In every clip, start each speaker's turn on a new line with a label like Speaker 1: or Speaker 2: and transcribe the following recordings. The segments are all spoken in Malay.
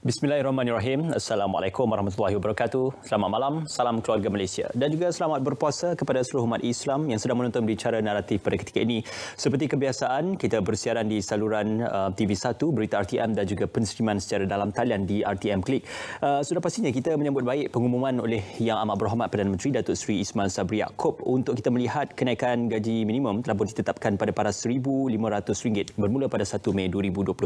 Speaker 1: Bismillahirrahmanirrahim. Assalamualaikum warahmatullahi wabarakatuh. Selamat malam. Salam keluarga Malaysia. Dan juga selamat berpuasa kepada seluruh umat Islam yang sedang menonton di cara naratif pada ketika ini. Seperti kebiasaan, kita bersiaran di saluran uh, TV1, Berita RTM dan juga penstriman secara dalam talian di RTM Klik. Uh, sudah pastinya kita menyambut baik pengumuman oleh Yang Amat Berhormat Perdana Menteri Datuk Seri Ismail Sabri Yaakob untuk kita melihat kenaikan gaji minimum telah pun ditetapkan pada paras RM1,500 bermula pada 1 Mei 2022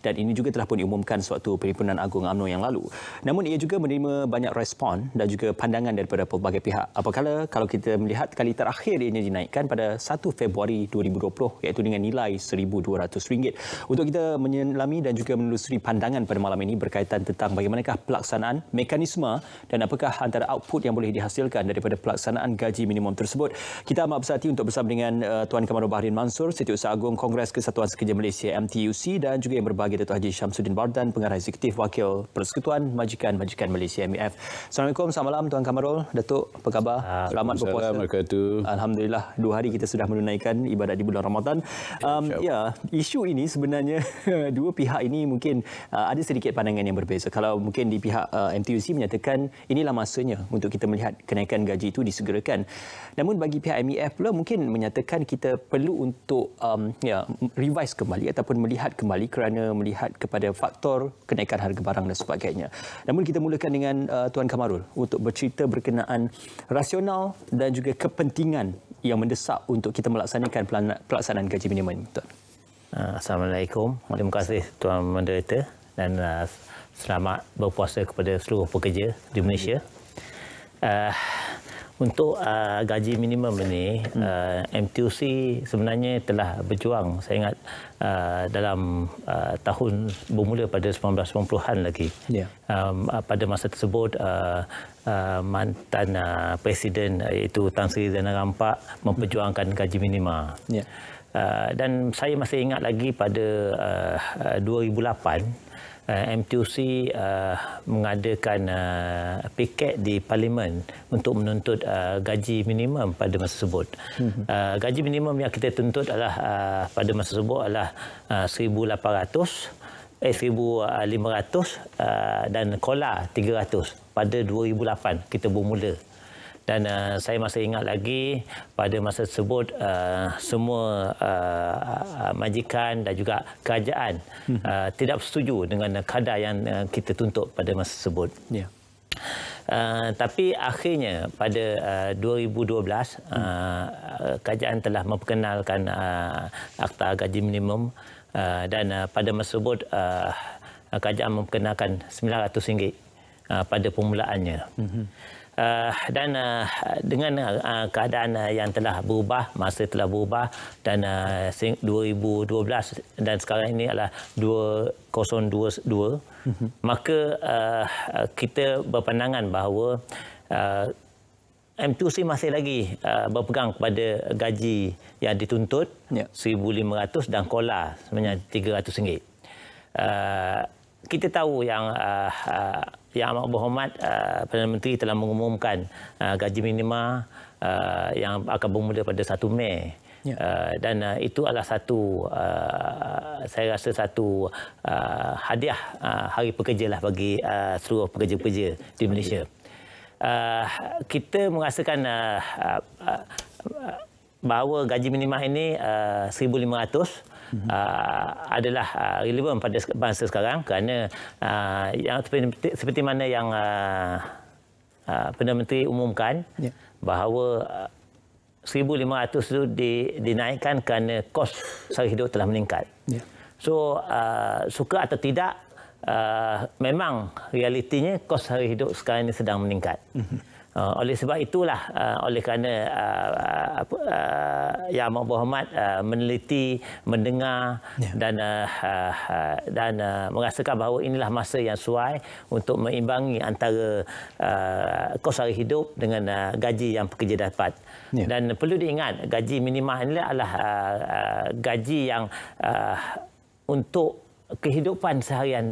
Speaker 1: dan ini juga telah pun diumumkan suatu peribadi Perhimpunan Agung UMNO yang lalu. Namun ia juga menerima banyak respon dan juga pandangan daripada pelbagai pihak. Apakala kalau kita melihat kali terakhir ianya dinaikkan pada 1 Februari 2020 iaitu dengan nilai RM1,200. Untuk kita menyelami dan juga menelusuri pandangan pada malam ini berkaitan tentang bagaimanakah pelaksanaan mekanisme dan apakah antara output yang boleh dihasilkan daripada pelaksanaan gaji minimum tersebut. Kita amat bersati untuk bersama dengan uh, Tuan Kamarul Baharin Mansur, Setiausaha Agung Kongres Kesatuan Sekerja Malaysia MTUC dan juga yang berbahagia Dato' Haji Syamsuddin Bardan, Pengarah Eksekutif Latif Wakil Persekutuan Majikan-Majikan Malaysia MEF. Assalamualaikum, selamat malam Tuan Kamarul, Datuk, apa khabar? Ah, selamat berpuasa. Alhamdulillah, dua hari kita sudah menunaikan ibadat di bulan Ramadan. Ya, um, ya, isu ini sebenarnya dua pihak ini mungkin uh, ada sedikit pandangan yang berbeza. Kalau mungkin di pihak uh, MTUC menyatakan inilah masanya untuk kita melihat kenaikan gaji itu disegerakan. Namun bagi pihak MEF pula mungkin menyatakan kita perlu untuk um, ya, revise kembali ataupun melihat kembali kerana melihat kepada faktor kenaikan harga barang dan sebagainya. Namun kita mulakan dengan uh, Tuan Kamarul untuk bercerita berkenaan rasional dan juga kepentingan yang mendesak untuk kita melaksanakan pelaksanaan gaji minimum ini. Tuan. Ah, Assalamualaikum. Terima kasih Tuan menteri dan uh, selamat
Speaker 2: berpuasa kepada seluruh pekerja di Malaysia. Uh, untuk uh, gaji minimum ini uh, MTUC sebenarnya telah berjuang saya ingat uh, dalam uh, tahun bermula pada 1990-an lagi yeah. um, uh, pada masa tersebut uh, Uh, mantan uh, presiden uh, iaitu Tan Sri Zainal Rampak memperjuangkan gaji minima. Yeah. Uh, dan saya masih ingat lagi pada uh, 2008 uh, Uh, MTUC uh, mengadakan uh, piket di parlimen untuk menuntut uh, gaji minimum pada masa tersebut. Mhm. Uh, gaji minimum yang kita tuntut adalah uh, pada masa tersebut adalah uh, 1800 eh 1500 uh, uh, dan kola 300 pada 2008 kita bermula dan uh, saya masih ingat lagi pada masa tersebut uh, semua uh, uh majikan dan juga kerajaan hmm. uh, tidak setuju dengan kadar yang uh, kita tuntut pada masa tersebut. Yeah. Uh, tapi akhirnya pada uh, 2012 uh, hmm. uh, kerajaan telah memperkenalkan uh, akta gaji minimum uh, dan uh, pada masa tersebut uh, kerajaan memperkenalkan RM900 uh, pada permulaannya. Mm-hmm uh, dan uh, dengan uh, keadaan uh, yang telah berubah masa telah berubah dan uh, 2012 dan sekarang ini adalah 2022 mhm. maka uh, kita berpandangan bahawa uh, M2C masih lagi uh, berpegang kepada gaji yang dituntut yeah. Ya. 1500 dan kola sebenarnya 300 uh, kita tahu yang uh, yang Amat Berhormat, uh, Perdana Menteri telah mengumumkan uh, gaji minima uh, yang akan bermula pada 1 Mei. Ya. Uh, dan uh, itu adalah satu, uh, saya rasa satu uh, hadiah uh, hari pekerja lah bagi uh, seluruh pekerja-pekerja di Malaysia. Ya. Uh, kita merasakan uh, uh, uh, bahawa gaji minima ini uh, 1500 uh, adalah uh, relevan pada bangsa sekarang kerana uh, yang seperti, seperti mana yang uh, uh, Perdana Menteri umumkan yeah. bahawa uh, 1,500 itu di, dinaikkan kerana kos sara hidup telah meningkat. Yeah. So, uh, suka atau tidak, uh, memang realitinya kos sara hidup sekarang ini sedang meningkat. Mm -hmm. Uh, oleh sebab itulah uh, oleh kerana uh, apa uh, yang Amat Berhormat uh, meneliti mendengar yeah. dan uh, uh, dan uh, merasakan bahawa inilah masa yang sesuai untuk mengimbangi antara uh, kos hari hidup dengan uh, gaji yang pekerja dapat yeah. dan perlu diingat gaji minimum ini adalah uh, uh, gaji yang uh, untuk kehidupan seharian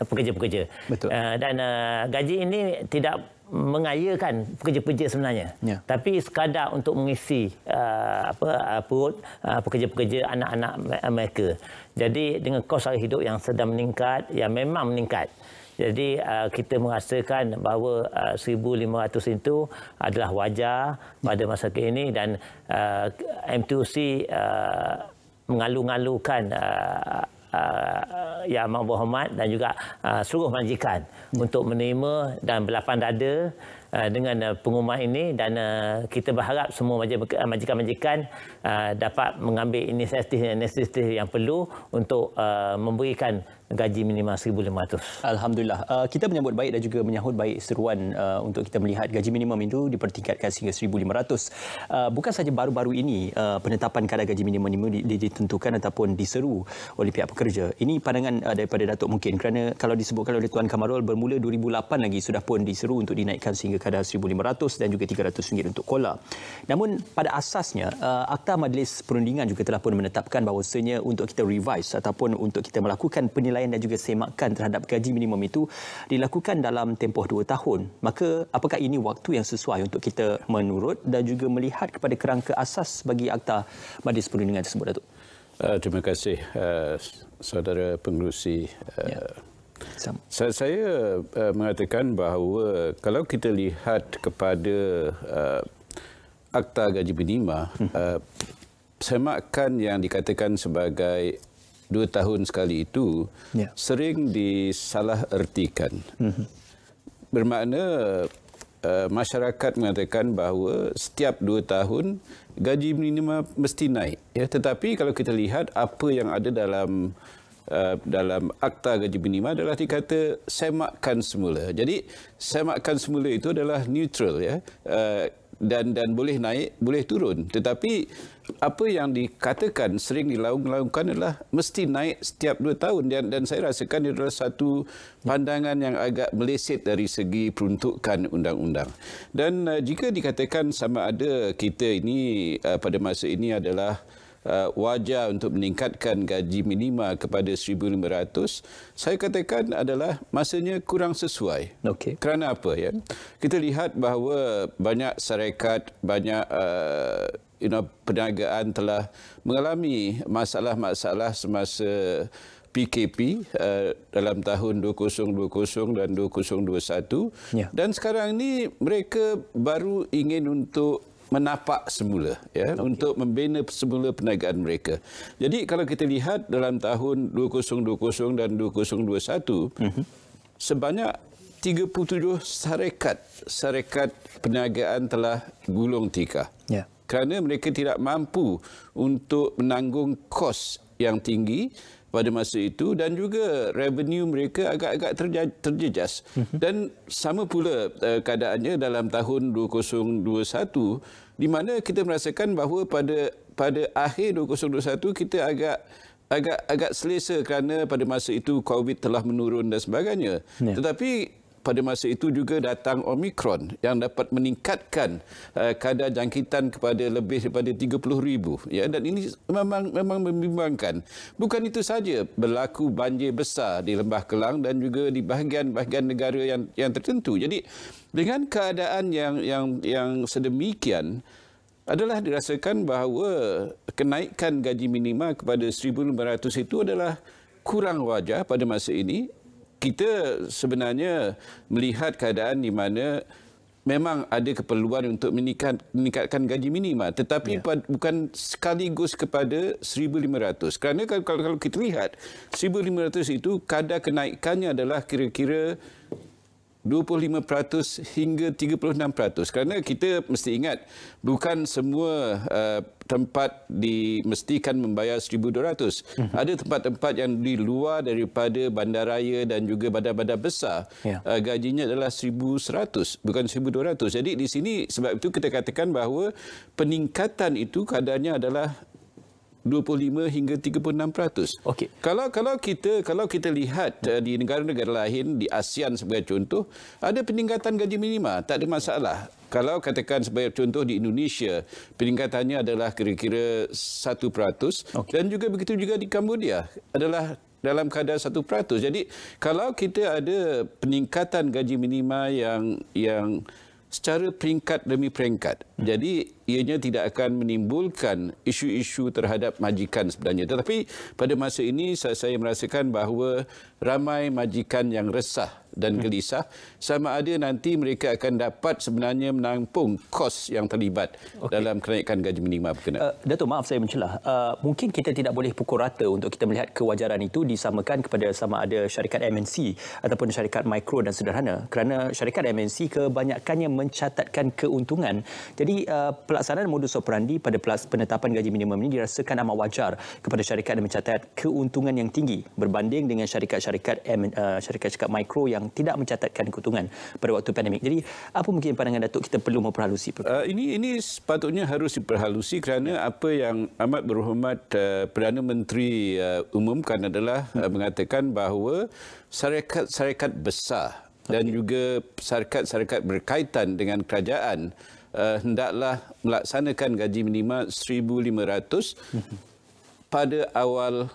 Speaker 2: pekerja-pekerja. Uh, dan uh, gaji ini tidak mengayakan pekerja-pekerja sebenarnya. Yeah. Tapi sekadar untuk mengisi uh, apa uh, perut uh, pekerja-pekerja anak-anak uh, mereka. Jadi dengan kos hari hidup yang sedang meningkat, yang memang meningkat. Jadi uh, kita merasakan bahawa uh, 1500 itu adalah wajar pada masa ini dan uh, M2C uh, mengalu-alukan uh, uh, Yang Amat Berhormat dan juga uh, suruh majikan ya. untuk menerima dan berlapan dada uh, dengan uh, pengumuman ini dan uh, kita berharap semua majikan-majikan Uh, dapat mengambil inisiatif-inisiatif yang
Speaker 1: perlu untuk uh, memberikan gaji minimum RM1,500. Alhamdulillah. Uh, kita menyambut baik dan juga menyahut baik seruan uh, untuk kita melihat gaji minimum itu dipertingkatkan sehingga RM1,500. Uh, bukan saja baru-baru ini uh, penetapan kadar gaji minimum ini ditentukan ataupun diseru oleh pihak pekerja. Ini pandangan uh, daripada Datuk mungkin kerana kalau disebutkan oleh Tuan Kamarul bermula 2008 lagi sudah pun diseru untuk dinaikkan sehingga kadar RM1,500 dan juga RM300 untuk kola. Namun pada asasnya, uh, Akta Akta Majlis Perundingan juga telah pun menetapkan bahawasanya untuk kita revise ataupun untuk kita melakukan penilaian dan juga semakan terhadap gaji minimum itu dilakukan dalam tempoh dua tahun. Maka apakah ini waktu yang sesuai untuk kita menurut dan juga melihat kepada kerangka asas bagi Akta Majlis Perundingan tersebut, Datuk? Uh, terima kasih,
Speaker 3: uh, Saudara Pengurusi. Uh, eh, ya. Saya, saya uh, mengatakan bahawa kalau kita lihat kepada uh, Akta Gaji Minima, hmm. uh, semakan yang dikatakan sebagai dua tahun sekali itu yeah. sering disalahertikan. Hmm. Bermakna uh, masyarakat mengatakan bahawa setiap dua tahun gaji minima mesti naik. Ya, tetapi kalau kita lihat apa yang ada dalam Uh, dalam akta gaji minima adalah dikata semakan semula. Jadi semakan semula itu adalah neutral ya. Uh, dan dan boleh naik, boleh turun. Tetapi apa yang dikatakan sering dilaung adalah mesti naik setiap dua tahun dan dan saya rasakan ini adalah satu pandangan yang agak meleset dari segi peruntukan undang-undang. Dan uh, jika dikatakan sama ada kita ini uh, pada masa ini adalah uh, wajar untuk meningkatkan gaji minima kepada 1500 saya katakan adalah masanya kurang sesuai Okay. kerana apa ya kita lihat bahawa banyak syarikat banyak uh, you know perniagaan telah mengalami masalah-masalah semasa PKP uh, dalam tahun 2020 dan 2021 ya. dan sekarang ini mereka baru ingin untuk menapak semula ya okay. untuk membina semula perniagaan mereka. Jadi kalau kita lihat dalam tahun 2020 dan 2021 uh-huh. Mhm. sebanyak 37 syarikat syarikat perniagaan telah gulung tikar. Ya. Yeah. Kerana mereka tidak mampu untuk menanggung kos yang tinggi pada masa itu dan juga revenue mereka agak-agak terjejas. Mhm. Dan sama pula eh, keadaannya dalam tahun 2021, di mana kita merasakan bahawa pada pada akhir 2021 kita agak agak agak selesa kerana pada masa itu covid telah menurun dan sebagainya yeah. tetapi pada masa itu juga datang Omicron yang dapat meningkatkan eh, kadar jangkitan kepada lebih daripada 30 ribu. Ya, dan ini memang memang membimbangkan. Bukan itu saja berlaku banjir besar di Lembah Kelang dan juga di bahagian-bahagian negara yang yang tertentu. Jadi dengan keadaan yang yang yang sedemikian adalah dirasakan bahawa kenaikan gaji minima kepada 1500 itu adalah kurang wajar pada masa ini kita sebenarnya melihat keadaan di mana memang ada keperluan untuk meningkat, meningkatkan gaji minima tetapi ya. pad, bukan sekaligus kepada 1500 kerana kalau kalau kita lihat 1500 itu kadar kenaikannya adalah kira-kira 25% hingga 36%. Kerana kita mesti ingat bukan semua uh, tempat dimestikan membayar 1200. Mhm. Ada tempat-tempat yang di luar daripada bandaraya dan juga bandar-bandar besar yeah. uh, gajinya adalah 1100 bukan 1200. Jadi di sini sebab itu kita katakan bahawa peningkatan itu kadarnya adalah 25 hingga 36%. Okey. Kalau kalau kita kalau kita lihat hmm. di negara-negara lain di ASEAN sebagai contoh, ada peningkatan gaji minima, tak ada masalah. Kalau katakan sebagai contoh di Indonesia, peningkatannya adalah kira-kira 1% okay. dan juga begitu juga di Kamboja adalah dalam kadar 1%. Jadi kalau kita ada peningkatan gaji minima yang yang secara peringkat demi peringkat. Hmm. Jadi ianya tidak akan menimbulkan isu-isu terhadap majikan sebenarnya. Tetapi pada masa ini saya merasakan bahawa ramai majikan yang resah dan hmm. gelisah sama ada nanti mereka akan dapat sebenarnya menampung kos yang terlibat okay. dalam kenaikan gaji minima berkenaan. Uh, eh, Dato' maaf saya mencelah. Uh, mungkin kita tidak boleh pukul rata untuk
Speaker 1: kita melihat kewajaran itu disamakan kepada sama ada syarikat MNC ataupun syarikat mikro dan sederhana kerana syarikat MNC kebanyakannya mencatatkan keuntungan. Jadi uh, pelaksanaan modus operandi pada penetapan gaji minimum ini dirasakan amat wajar kepada syarikat yang mencatat keuntungan yang tinggi berbanding dengan syarikat-syarikat eh, syarikat-syarikat mikro yang tidak mencatatkan keuntungan pada waktu pandemik. Jadi, apa mungkin pandangan Datuk kita perlu memperhalusi? Uh,
Speaker 3: ini ini sepatutnya harus diperhalusi kerana apa yang amat berhormat uh, Perdana Menteri uh, umumkan adalah uh, mengatakan bahawa syarikat-syarikat besar dan okay. juga syarikat-syarikat berkaitan dengan kerajaan uh, hendaklah melaksanakan gaji minimum 1500 pada awal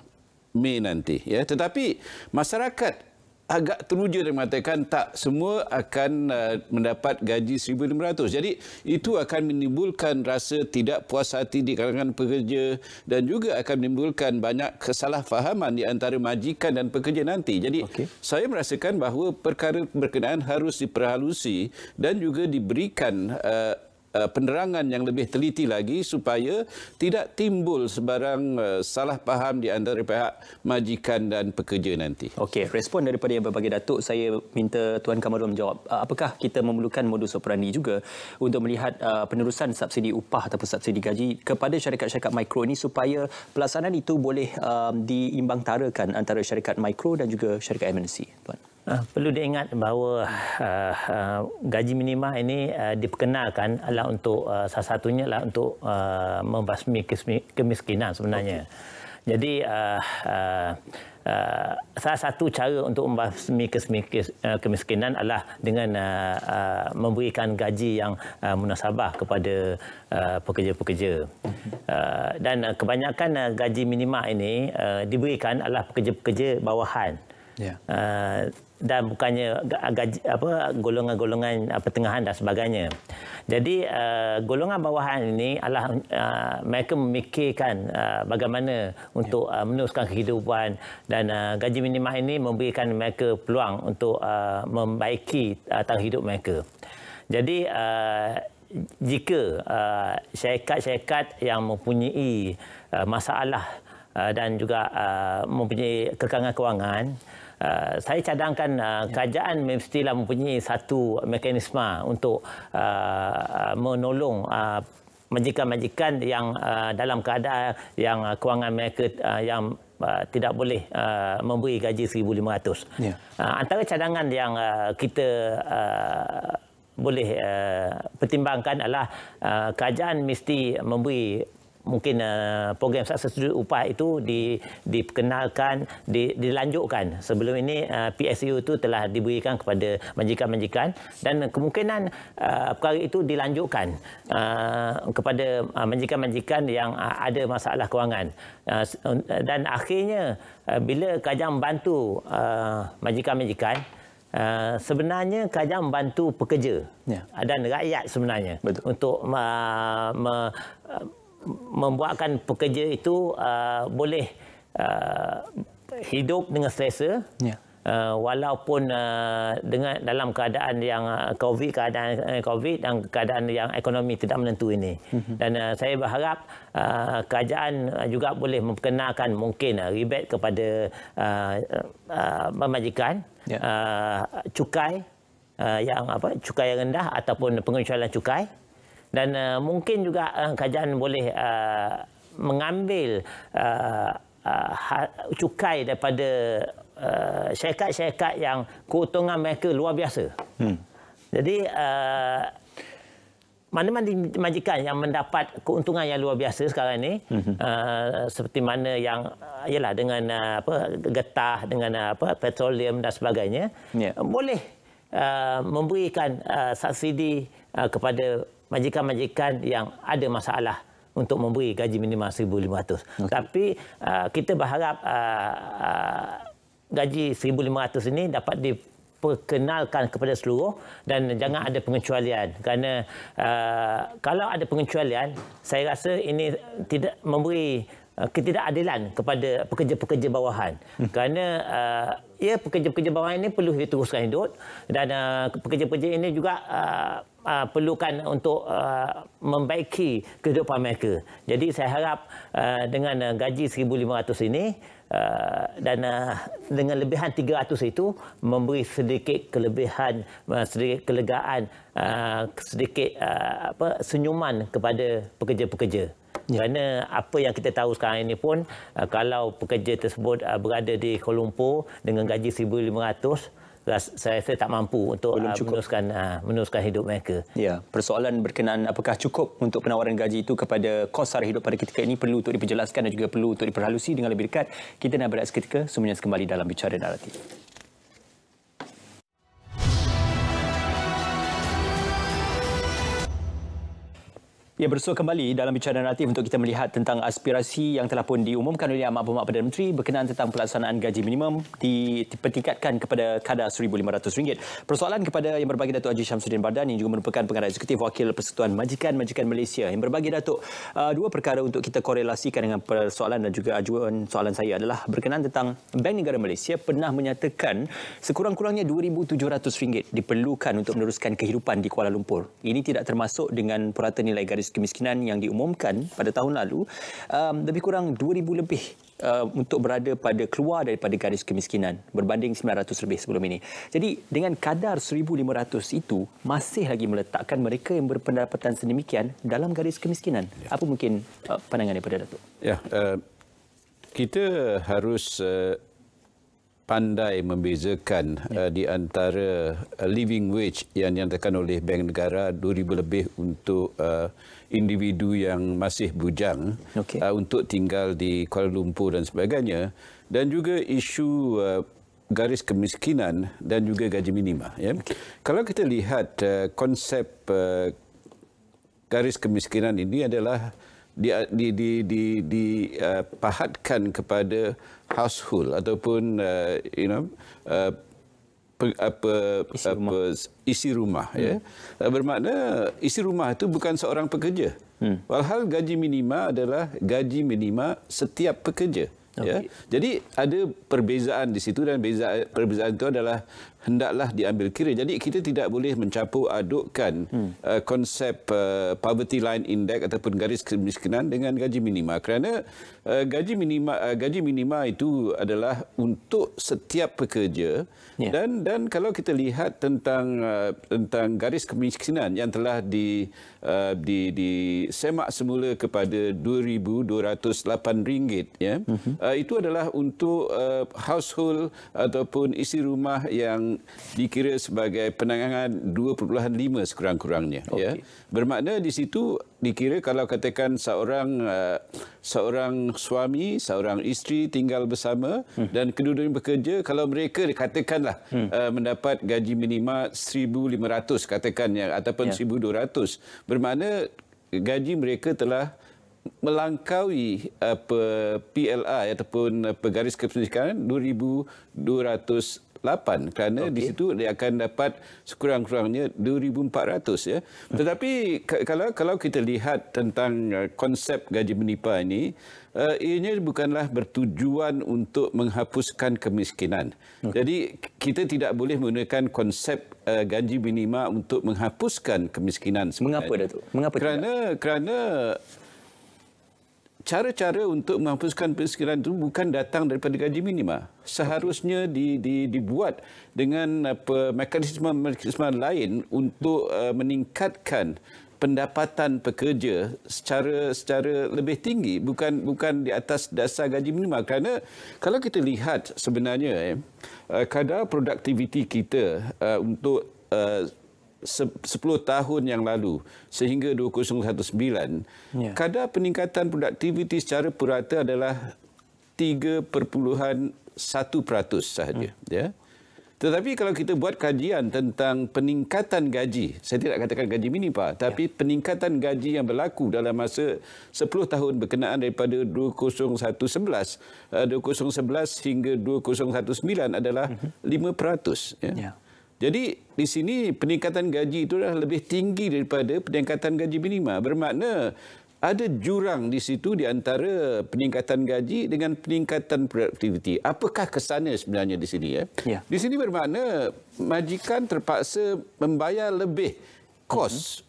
Speaker 3: Mei nanti ya tetapi masyarakat agak teruja dan mengatakan tak semua akan uh, mendapat gaji 1500 jadi itu akan menimbulkan rasa tidak puas hati di kalangan pekerja dan juga akan menimbulkan banyak kesalahfahaman di antara majikan dan pekerja nanti jadi okay. saya merasakan bahawa perkara berkenaan harus diperhalusi dan juga diberikan uh, Uh, penerangan yang lebih teliti lagi supaya tidak timbul sebarang uh, salah faham di antara pihak majikan dan pekerja nanti. Okey, respon daripada yang berbagai datuk, saya minta Tuan
Speaker 1: Kamarul menjawab. Uh, apakah kita memerlukan modus operandi juga untuk melihat penerusan subsidi upah ataupun subsidi gaji kepada syarikat-syarikat mikro ini supaya pelaksanaan itu boleh um, diimbangtarakan antara syarikat mikro dan juga syarikat MNC? Tuan. Uh, perlu diingat bahawa
Speaker 2: uh, uh, gaji minima ini uh, diperkenalkan adalah untuk uh, salah satunya adalah untuk uh, membasmi kemiskinan sebenarnya. Okay. Jadi uh, uh, uh, salah satu cara untuk membasmi kemiskinan adalah dengan uh, uh, memberikan gaji yang uh, munasabah kepada pekerja-pekerja. Uh, uh, dan uh, kebanyakan uh, gaji minima ini uh, diberikan adalah pekerja-pekerja bawahan. Yeah. Ya. Uh, dan bukannya gaji, apa golongan-golongan uh, pertengahan dan sebagainya. Jadi uh, golongan bawahan ini adalah uh, mereka memikirkan uh, bagaimana untuk uh, meneruskan kehidupan dan uh, gaji minima ini memberikan mereka peluang untuk uh, membaiki uh, taraf hidup mereka. Jadi uh, jika uh, syarikat-syarikat uh, yang mempunyai uh, masalah uh, dan juga uh, mempunyai kekangan kewangan uh, Eh, saya cadangkan uh, kerajaan mestilah mempunyai satu mekanisme untuk uh, menolong majikan-majikan yang uh, dalam keadaan yang uh, kewangan mereka uh, yang uh, tidak boleh uh, memberi gaji 1500. Ya. Uh, antara cadangan yang uh, kita uh, boleh uh, pertimbangkan adalah uh, kerajaan mesti memberi mungkin uh, program sukses sudut upah itu di, diperkenalkan, di, dilanjutkan. Sebelum ini uh, eh, PSU itu telah diberikan kepada majikan-majikan dan kemungkinan uh, perkara itu dilanjutkan uh, kepada majikan-majikan uh, yang uh, ada masalah kewangan. Uh, dan akhirnya uh, bila kajang membantu majikan-majikan, Uh, sebenarnya kajang membantu pekerja yeah. dan rakyat sebenarnya Betul. untuk uh, me, membuatkan pekerja itu uh, boleh uh, hidup dengan selesa yeah. uh, walaupun uh, dengan dalam keadaan yang uh, COVID keadaan uh, COVID dan keadaan yang ekonomi tidak menentu ini mm-hmm. dan uh, saya berharap uh, kerajaan uh, juga boleh memperkenalkan mungkin uh, rebate kepada pemajikan uh, uh, yeah. uh, cukai uh, yang apa cukai yang rendah ataupun pengecualian cukai dan uh, mungkin juga uh, kajian boleh uh, mengambil uh, uh, ha, cukai daripada uh, syarikat-syarikat yang keuntungan mereka luar biasa. Hmm. Jadi uh, mana-mana majikan yang mendapat keuntungan yang luar biasa sekarang ini hmm. uh, seperti mana yang ialah uh, dengan uh, apa getah dengan uh, apa petroleum dan sebagainya yeah. uh, boleh uh, memberikan uh, subsidi uh, kepada majikan-majikan yang ada masalah untuk memberi gaji minimum 1500 okay. tapi uh, kita berharap uh, uh, gaji 1500 ini dapat di perkenalkan kepada seluruh dan jangan ada pengecualian kerana uh, kalau ada pengecualian saya rasa ini tidak memberi uh, ketidakadilan kepada pekerja-pekerja bawahan hmm. kerana uh, ya pekerja-pekerja bawahan ini perlu diteruskan hidup dan pekerja-pekerja uh, ini juga uh, uh, perlukan untuk uh, membaiki kehidupan mereka. Jadi saya harap uh, dengan uh, gaji 1500 ini uh, dan uh, dengan lebihan 300 itu memberi sedikit kelebihan uh, sedikit kelegaan uh, sedikit uh, apa senyuman kepada pekerja-pekerja. Ya. Kerana apa yang kita tahu sekarang ini pun uh, kalau pekerja tersebut uh, berada di Kuala Lumpur dengan gaji 1500 saya rasa tak mampu
Speaker 1: untuk Belum ah, cukup. meneruskan ah, meneruskan hidup mereka. Ya, persoalan berkenaan apakah cukup untuk penawaran gaji itu kepada kos sara hidup pada ketika ini perlu untuk diperjelaskan dan juga perlu untuk diperhalusi dengan lebih dekat. Kita nak berehat seketika, semuanya kembali dalam bicara naratif. Ya, bersua kembali dalam bicara naratif untuk kita melihat tentang aspirasi yang telah pun diumumkan oleh Amat Pemak Perdana Menteri berkenaan tentang pelaksanaan gaji minimum dipertingkatkan kepada kadar RM1,500. Persoalan kepada Yang Berbagi Datuk Haji Syamsuddin Bardan yang juga merupakan pengarah eksekutif wakil persatuan Majikan-Majikan Malaysia. Yang Berbagi Datuk, uh, dua perkara untuk kita korelasikan dengan persoalan dan juga ajuan soalan saya adalah berkenaan tentang Bank Negara Malaysia pernah menyatakan sekurang-kurangnya RM2,700 diperlukan untuk meneruskan kehidupan di Kuala Lumpur. Ini tidak termasuk dengan purata nilai garis indeks kemiskinan yang diumumkan pada tahun lalu um, lebih kurang 2000 lebih Uh, untuk berada pada keluar daripada garis kemiskinan berbanding 900 lebih sebelum ini. Jadi dengan kadar 1,500 itu masih lagi meletakkan mereka yang berpendapatan sedemikian dalam garis kemiskinan. Ya. Apa mungkin uh, pandangan daripada Datuk?
Speaker 3: Ya, uh, kita harus uh, pandai membezakan ya. Uh, di antara uh, living wage yang dinyatakan oleh Bank Negara 2,000 lebih untuk uh, individu yang masih bujang okay. uh, untuk tinggal di Kuala Lumpur dan sebagainya dan juga isu uh, garis kemiskinan dan juga gaji minima ya. Okay. Kalau kita lihat uh, konsep uh, garis kemiskinan ini adalah di di di di, di uh, pahatkan kepada household ataupun uh, you know uh, apa isi apa rumah. isi rumah hmm. ya eh, bermakna isi rumah itu bukan seorang pekerja hmm. walhal gaji minima adalah gaji minima setiap pekerja okay. ya jadi ada perbezaan di situ dan beza, perbezaan itu adalah hendaklah diambil kira. Jadi kita tidak boleh mencampur adukkan hmm. uh, konsep uh, poverty line index ataupun garis kemiskinan dengan gaji minima kerana uh, gaji minima uh, gaji minima itu adalah untuk setiap pekerja yeah. dan dan kalau kita lihat tentang uh, tentang garis kemiskinan yang telah di uh, di di semak semula kepada 2208 ringgit ya yeah, mm-hmm. uh, itu adalah untuk uh, household ataupun isi rumah yang dikira sebagai penanganan 2.5 sekurang-kurangnya okay. ya bermakna di situ dikira kalau katakan seorang uh, seorang suami seorang isteri tinggal bersama hmm. dan kedua-duanya bekerja kalau mereka dikatakanlah hmm. uh, mendapat gaji minima 1500 katakannya ataupun yeah. Ya. 1200 bermakna gaji mereka telah melangkaui apa uh, PLI ataupun apa garis kemiskinan 2200 lapan kerana okay. di situ dia akan dapat sekurang-kurangnya 2400 ya. Tetapi kalau kalau kita lihat tentang uh, konsep gaji menipa ini, uh, ianya bukanlah bertujuan untuk menghapuskan kemiskinan. Okay. Jadi kita tidak boleh menggunakan konsep uh, gaji minima untuk menghapuskan kemiskinan. Sebenarnya. Mengapa Datuk? Mengapa? Kerana tidak? kerana cara-cara untuk menghapuskan pemiskinan itu bukan datang daripada gaji minima. Seharusnya di, di, dibuat dengan apa, mekanisme-mekanisme lain untuk uh, meningkatkan pendapatan pekerja secara secara lebih tinggi bukan bukan di atas dasar gaji minima kerana kalau kita lihat sebenarnya eh, kadar produktiviti kita uh, untuk uh, 10 tahun yang lalu sehingga 2019 ya. kadar peningkatan produktiviti secara purata adalah 3.1% sahaja hmm. ya tetapi kalau kita buat kajian tentang peningkatan gaji saya tidak katakan gaji minimum Pak tapi ya. peningkatan gaji yang berlaku dalam masa 10 tahun berkenaan daripada 2011 2011 eh, hingga 2019 adalah 5% mhm. ya, ya. Jadi di sini peningkatan gaji itu adalah lebih tinggi daripada peningkatan gaji minima. Bermakna ada jurang di situ di antara peningkatan gaji dengan peningkatan produktiviti. Apakah kesannya sebenarnya di sini? Ya? Ya. Di sini bermakna majikan terpaksa membayar lebih kos uh mhm. -huh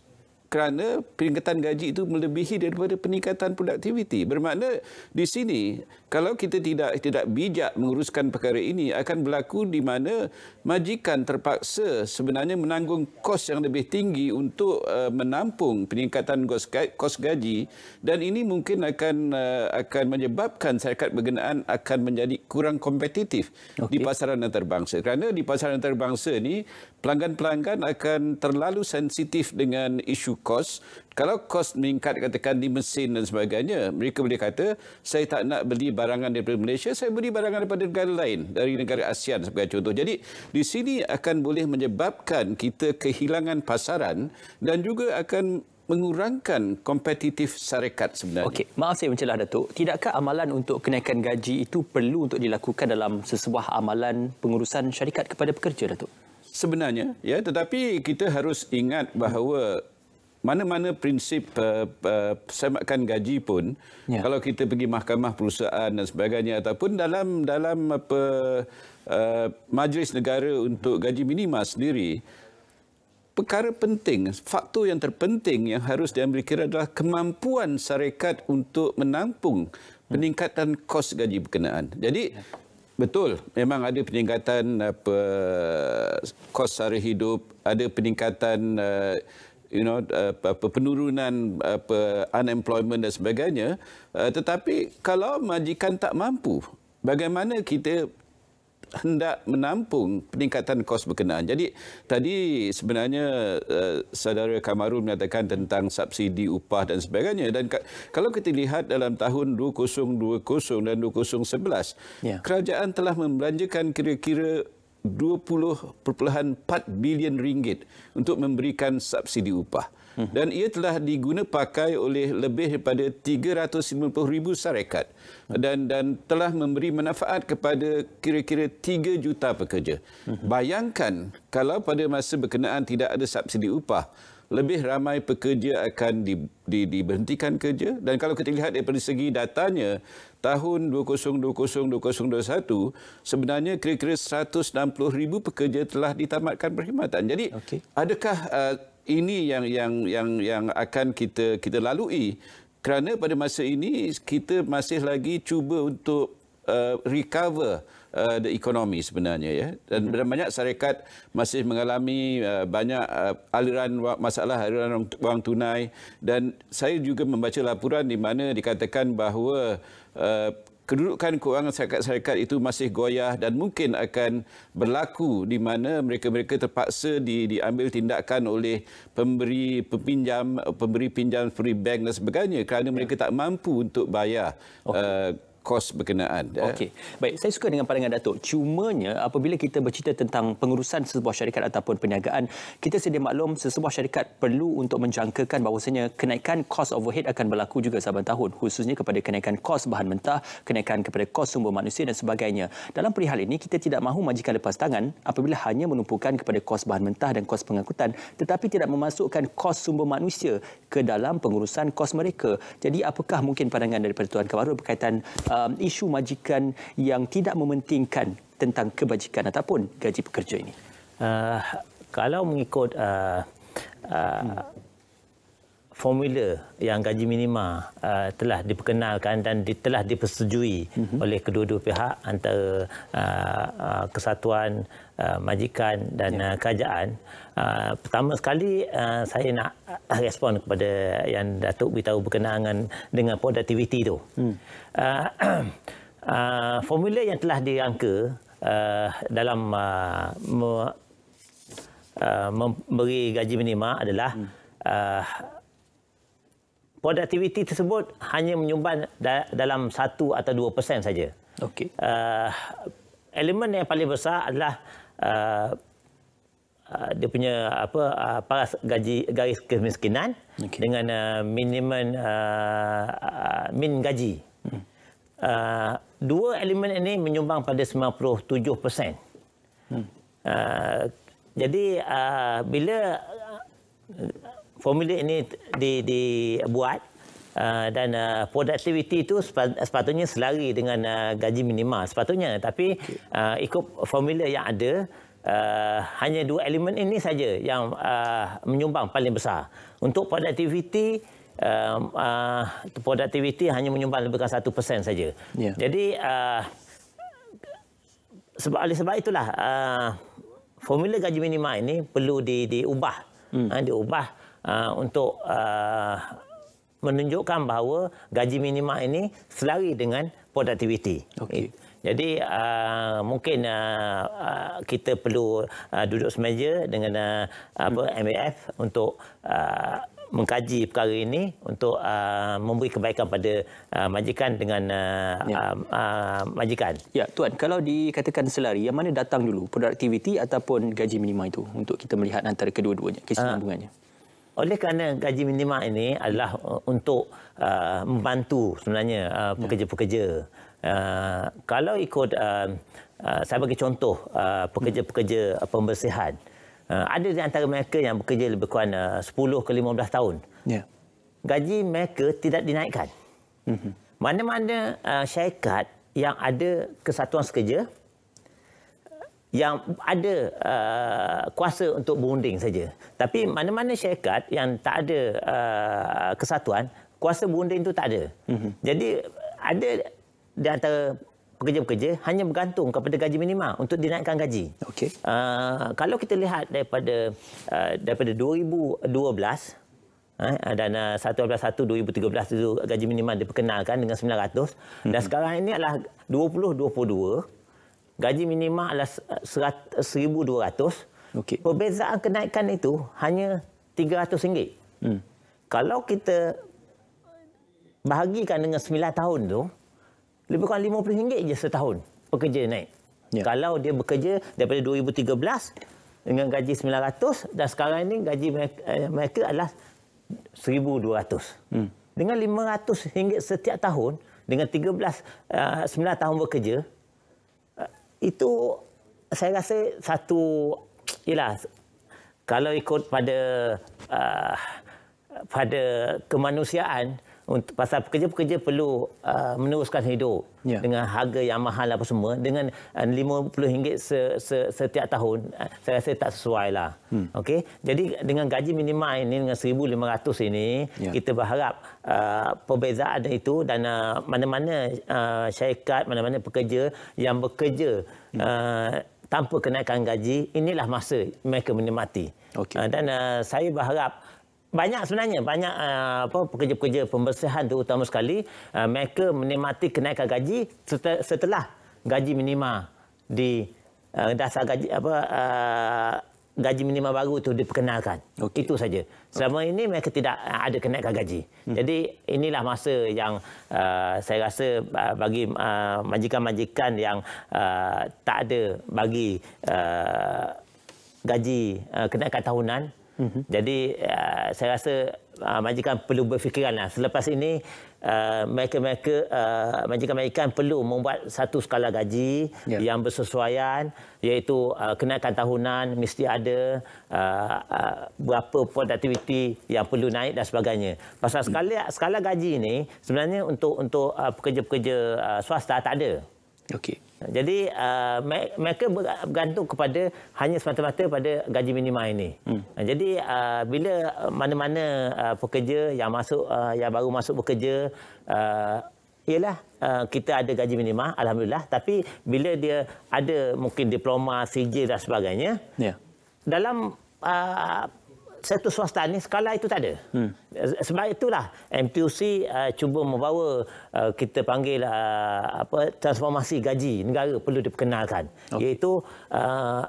Speaker 3: kerana peningkatan gaji itu melebihi daripada peningkatan produktiviti. Bermakna di sini kalau kita tidak tidak bijak menguruskan perkara ini akan berlaku di mana majikan terpaksa sebenarnya menanggung kos yang lebih tinggi untuk uh, menampung peningkatan kos, kos gaji dan ini mungkin akan uh, akan menyebabkan syarikat berkenaan akan menjadi kurang kompetitif okay. di pasaran antarabangsa. Kerana di pasaran antarabangsa ni pelanggan-pelanggan akan terlalu sensitif dengan isu kos. Kalau kos meningkat katakan di mesin dan sebagainya, mereka boleh kata saya tak nak beli barangan daripada Malaysia, saya beli barangan daripada negara lain, dari negara ASEAN sebagai contoh. Jadi di sini akan boleh menyebabkan kita kehilangan pasaran dan juga akan mengurangkan kompetitif syarikat sebenarnya. Okey, maaf saya mencelah Datuk. Tidakkah amalan untuk kenaikan gaji itu perlu untuk dilakukan dalam sesebuah amalan pengurusan syarikat kepada pekerja Datuk? sebenarnya ya tetapi kita harus ingat bahawa mana-mana prinsip uh, uh, semakan gaji pun ya. kalau kita pergi mahkamah perusahaan dan sebagainya ataupun dalam dalam apa uh, majlis negara untuk gaji minima sendiri perkara penting faktor yang terpenting yang harus diambil kira adalah kemampuan syarikat untuk menampung hmm. peningkatan kos gaji berkenaan jadi ya. Betul, memang ada peningkatan apa kos sara hidup, ada peningkatan uh, you know apa penurunan apa unemployment dan sebagainya. Uh, tetapi kalau majikan tak mampu, bagaimana kita hendak menampung peningkatan kos berkenaan. Jadi tadi sebenarnya uh, saudara Kamarul menyatakan tentang subsidi upah dan sebagainya dan ka- kalau kita lihat dalam tahun 2020 dan 2011 ya. kerajaan telah membelanjakan kira-kira 20.4 bilion ringgit untuk memberikan subsidi upah. Hmm. dan ia telah diguna pakai oleh lebih daripada ribu syarikat hmm. dan dan telah memberi manfaat kepada kira-kira 3 juta pekerja. Hmm. Bayangkan kalau pada masa berkenaan tidak ada subsidi upah, lebih ramai pekerja akan di, di, diberhentikan kerja dan kalau kita lihat dari segi datanya tahun 2020-2021 sebenarnya kira-kira 160 ribu pekerja telah ditamatkan perkhidmatan. Jadi okay. adakah uh, ini yang yang yang yang akan kita kita lalui kerana pada masa ini kita masih lagi cuba untuk uh, recover uh, the economy sebenarnya ya dan mm-hmm. banyak syarikat masih mengalami uh, banyak uh, aliran masalah aliran wang tunai dan saya juga membaca laporan di mana dikatakan bahawa uh, kedudukan kewangan syarikat-syarikat itu masih goyah dan mungkin akan berlaku di mana mereka-mereka terpaksa di, diambil tindakan oleh pemberi pinjam pemberi pinjam free bank dan sebagainya kerana mereka tak mampu untuk bayar okay. uh, eh, kos berkenaan. Ya. Okey. Baik, saya suka dengan pandangan Datuk. Cumanya apabila kita bercerita tentang pengurusan sebuah syarikat ataupun perniagaan,
Speaker 1: kita sedia maklum sebuah syarikat perlu untuk menjangkakan bahawasanya kenaikan cost overhead akan berlaku juga saban tahun, khususnya kepada kenaikan kos bahan mentah, kenaikan kepada kos sumber manusia dan sebagainya. Dalam perihal ini, kita tidak mahu majikan lepas tangan apabila hanya menumpukan kepada kos bahan mentah dan kos pengangkutan tetapi tidak memasukkan kos sumber manusia ke dalam pengurusan kos mereka. Jadi apakah mungkin pandangan daripada Tuan Kamarul berkaitan um, isu majikan yang tidak mementingkan tentang kebajikan ataupun gaji pekerja ini? Uh, kalau
Speaker 2: mengikut uh, uh, hmm. formula yang gaji minima uh, telah diperkenalkan dan di, telah dipersetujui uh oleh kedua-dua pihak antara uh, uh, kesatuan Uh, majikan dan ya. Uh, kerajaan. Uh, pertama sekali saya nak respon kepada yang Datuk beritahu berkenaan dengan produktiviti itu. Hmm. Formula yang telah dirangka dalam memberi gaji minima adalah hmm. produktiviti tersebut hanya menyumbang dalam 1 atau 2% saja. Okey. Uh, elemen yang paling besar adalah Uh, uh, dia punya apa uh, paras gaji garis kemiskinan okay. dengan uh, minimum uh, uh, min gaji. Hmm. Uh, dua elemen ini menyumbang pada 97%. Hmm. Uh, jadi uh, bila formula ini dibuat Ah, dan uh, productivity itu sepatutnya selari dengan uh, gaji minima sepatutnya tapi uh, ikut formula yang ada uh, hanya dua elemen ini saja yang uh, menyumbang paling besar untuk productivity uh, uh, productivity hanya menyumbang lebih kurang 1% saja yeah. jadi uh, sebab oleh sebab itulah uh, formula gaji minima ini perlu di, diubah hmm. uh, diubah uh, untuk uh, menunjukkan bahawa gaji minima ini selari dengan produktiviti. Okey. Eh, jadi uh, mungkin uh, kita perlu uh, duduk semeja dengan uh, apa MAF untuk uh, mengkaji perkara ini untuk uh,
Speaker 1: memberi kebaikan pada uh, majikan dengan uh, ya. uh, uh, majikan. Ya, tuan, kalau dikatakan selari, yang mana datang dulu produktiviti ataupun gaji minima itu untuk kita melihat antara kedua-duanya kesinambungannya. Uh. Oleh kerana
Speaker 2: gaji minima ini adalah uh, untuk uh, membantu sebenarnya uh, pekerja-pekerja. Uh, ya. uh, kalau ikut, uh, uh, saya bagi contoh uh, pekerja-pekerja pembersihan. Uh, ada di antara mereka yang bekerja lebih kurang uh, 10 ke 15 tahun. Ya. Gaji mereka tidak dinaikkan. Mhm. Mana-mana uh uh, syarikat yang ada kesatuan sekerja, yang ada uh, kuasa untuk berunding saja. Tapi mana-mana syarikat yang tak ada uh, kesatuan, kuasa berunding itu tak ada. hmm Jadi ada di antara pekerja-pekerja hanya bergantung kepada gaji minima untuk dinaikkan gaji. Okay. Uh, kalau kita lihat daripada uh, daripada 2012 eh, uh, dan uh, 111 2013 itu gaji minimum diperkenalkan dengan 900 mm-hmm. dan mhm. sekarang ini adalah 2022 gaji minima adalah 1200 eh, eh, okey perbezaan kenaikan itu hanya 300 ringgit hmm. kalau kita bahagikan dengan 9 tahun tu lebih kurang 50 ringgit je setahun pekerja naik yeah. kalau dia bekerja daripada 2013 dengan gaji 900 dan sekarang ini gaji mereka eh, adalah 1200 hmm. dengan 500 ringgit setiap tahun dengan 13 uh, 9 tahun bekerja itu saya rasa satu ialah kalau ikut pada uh, pada kemanusiaan untuk pasal pekerja-pekerja perlu uh, meneruskan hidup yeah. dengan harga yang mahal apa semua dengan uh, RM50 se, se, setiap tahun uh, saya rasa tak sesuai lah hmm. okay? jadi dengan gaji minima ini dengan RM1,500 ini yeah. kita berharap uh, perbezaan itu dan uh, mana-mana uh, uh, syarikat mana-mana pekerja yang bekerja hmm. uh, tanpa kenaikan gaji, inilah masa mereka menikmati. Okay. Uh, dan uh, saya berharap uh, banyak sebenarnya banyak uh, apa pekerja-pekerja pembersihan tu utama sekali uh, mereka menikmati kenaikan gaji setelah, gaji minima di uh, dasar gaji apa gaji minima baru itu diperkenalkan. Okay. Itu saja. Selama okay. ini mereka tidak ada kenaikan gaji. Hmm. Jadi inilah masa yang uh, saya rasa bagi majikan-majikan uh, yang uh, tak ada bagi uh, gaji uh, kenaikan tahunan Mhm. Jadi uh, saya rasa uh, majikan perlu berfikiranlah selepas ini eh, mereka-mereka uh, majikan-majikan perlu membuat satu skala gaji yeah. yang bersesuaian iaitu uh, kenaikan tahunan mesti ada uh, uh, berapa produktiviti yang perlu naik dan sebagainya. Pasal skala mm. skala gaji ini sebenarnya untuk untuk pekerja-pekerja uh, swasta tak ada. Okay. Jadi uh, mereka bergantung kepada hanya semata-mata pada gaji minima ini. Hmm. Jadi uh, bila mana-mana uh, pekerja yang masuk uh, yang baru masuk bekerja uh, ialah uh, kita ada gaji minima alhamdulillah tapi bila dia ada mungkin diploma, sijil dan sebagainya. Yeah. Dalam uh, satu swasta ni skala itu tak ada. Hmm. Eh, sebab itulah MTUC uh, eh, cuba membawa uh, kita panggil uh, apa transformasi gaji negara perlu diperkenalkan okay. iaitu uh,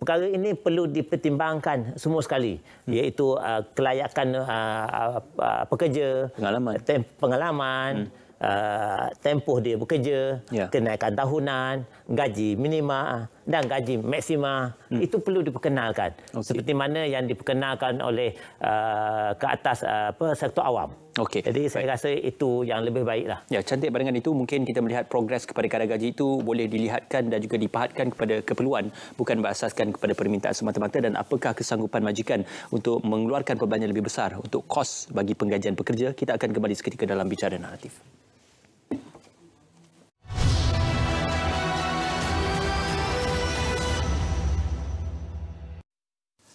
Speaker 2: Perkara ini perlu dipertimbangkan semua sekali hmm. iaitu uh, kelayakan uh, uh, pekerja pengalaman temp- pengalaman hmm. uh, tempoh dia bekerja yeah. kenaikan tahunan gaji minima dan gaji maksima hmm. itu perlu diperkenalkan okay. seperti mana yang diperkenalkan oleh uh, ke atas uh, apa sektor awam Okay. Jadi saya Baik. rasa
Speaker 1: itu yang lebih baiklah. Ya, cantik dengan itu mungkin kita melihat progres kepada kadar gaji itu boleh dilihatkan dan juga dipahatkan kepada keperluan bukan berasaskan kepada permintaan semata-mata dan apakah kesanggupan majikan untuk mengeluarkan perbelanjaan lebih besar untuk kos bagi penggajian pekerja. Kita akan kembali seketika dalam bicara naratif.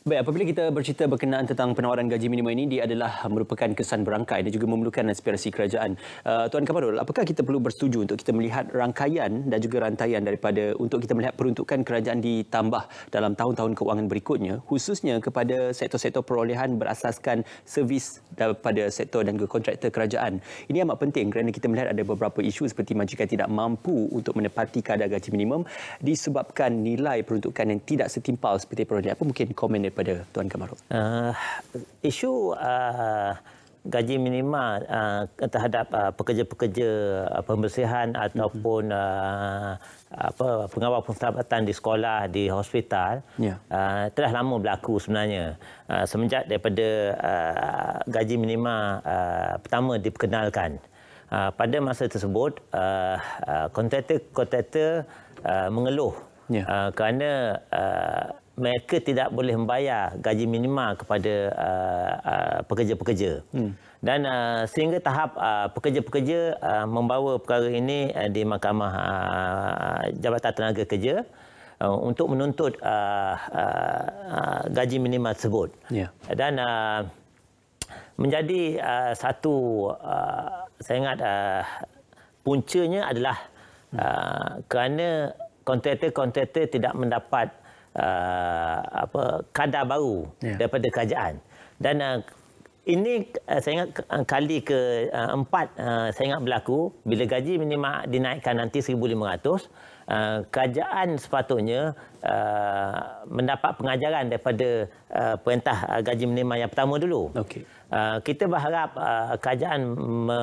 Speaker 1: Baik, apabila kita bercerita berkenaan tentang penawaran gaji minimum ini, dia adalah merupakan kesan berangkai dan juga memerlukan aspirasi kerajaan. Uh, Tuan Kamarul, apakah kita perlu bersetuju untuk kita melihat rangkaian dan juga rantaian daripada untuk kita melihat peruntukan kerajaan ditambah dalam tahun-tahun keuangan berikutnya, khususnya kepada sektor-sektor perolehan berasaskan servis daripada sektor dan juga kontraktor kerajaan. Ini amat penting kerana kita melihat ada beberapa isu seperti majikan tidak mampu untuk menepati kadar gaji minimum disebabkan nilai peruntukan yang tidak setimpal seperti perolehan. Apa mungkin komen daripada Tuan Kamarul? Uh, ah, isu
Speaker 2: uh, gaji minima uh, ah, terhadap pekerja-pekerja uh, pembersihan hmm. ataupun mm -hmm. uh, apa pengawal pemerintahan di sekolah, di hospital yeah. Ya. uh, telah lama berlaku sebenarnya. Uh, semenjak daripada uh, gaji minima uh, pertama diperkenalkan. Uh, pada masa tersebut, kontraktor-kontraktor uh, uh, uh, mengeluh yeah. Ya. uh, kerana mereka tidak boleh membayar gaji minima kepada uh, uh, pekerja-pekerja. Uh, hmm. Dan uh, sehingga tahap uh, pekerja-pekerja uh, uh, membawa perkara ini uh, di Mahkamah uh, Jabatan Tenaga Kerja uh, untuk menuntut uh, uh, uh, gaji minima tersebut. Yeah. Dan uh, menjadi uh, satu, uh, saya ingat uh, puncanya adalah uh, kerana kontraktor-kontraktor tidak mendapat uh, apa kadar baru ya. daripada kerajaan dan uh, ini uh, saya ingat uh, kali ke uh, empat uh, saya ingat berlaku bila gaji minima dinaikkan nanti 1500 Uh, kerajaan sepatutnya uh, mendapat pengajaran daripada uh, perintah uh, gaji minima yang pertama dulu. Okay. Uh, kita berharap uh, kerajaan me,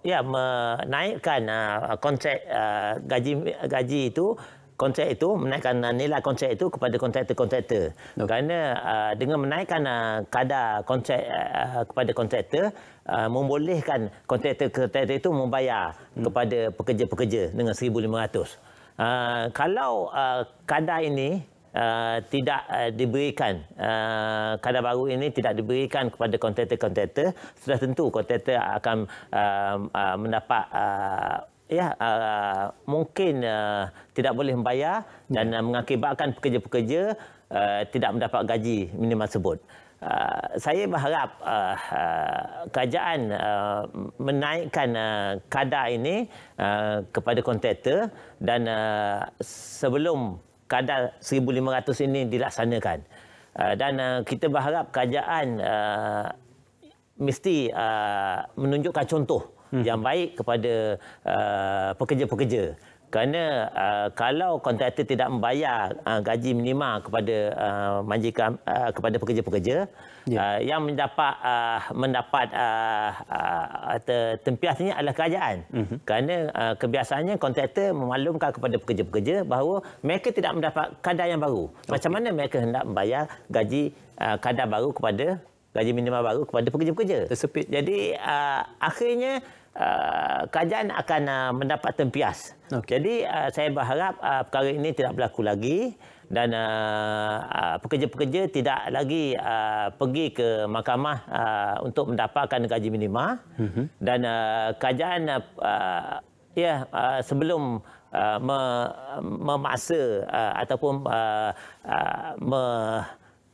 Speaker 2: ya menaikkan uh, kontrak uh, gaji gaji itu konsep itu menaikkan uh, nilai konsep itu kepada kontraktor-kontraktor. No. Kerana uh, dengan menaikkan uh, kadar konsep uh, kepada kontraktor uh, membolehkan kontraktor-kontraktor itu membayar hmm. kepada pekerja-pekerja dengan 1500. Uh, kalau uh, kadar ini Uh, tidak uh, diberikan uh, kadar baru ini tidak diberikan kepada kontraktor-kontraktor sudah tentu kontraktor akan uh, uh, mendapat uh, ya uh, mungkin uh, tidak boleh membayar dan ya. mengakibatkan pekerja-pekerja uh, tidak mendapat gaji minimum tersebut. Uh, saya berharap uh, uh, kerajaan uh, menaikkan uh, kadar ini uh, kepada kontraktor dan uh, sebelum kadar 1500 ini dilaksanakan uh, dan uh, kita berharap kerajaan uh, mesti uh, menunjukkan contoh Mhm. yang baik kepada uh, pekerja-pekerja. Uh, kerana uh, kalau kontraktor tidak membayar uh, gaji minima kepada uh, majikan uh, kepada pekerja-pekerja yeah. uh, yang mendapat uh, mendapat uh, uh, ter tempiasnya adalah kerajaan mm -hmm. kerana uh, kebiasaannya kontraktor memaklumkan kepada pekerja-pekerja bahawa mereka tidak mendapat kadar yang baru okay. macam mana mereka hendak membayar gaji uh, kadar baru kepada gaji minima baru kepada pekerja-pekerja jadi uh, akhirnya Uh, kerajaan akan uh, mendapat tempias. Okay. Jadi uh, saya berharap uh, perkara ini tidak berlaku lagi dan pekerja-pekerja uh, uh, tidak lagi uh, pergi ke mahkamah uh, untuk mendapatkan gaji minima mm -hmm. dan uh, kerajaan uh, uh, ya uh, sebelum uh, me memaksa uh, ataupun uh, uh, me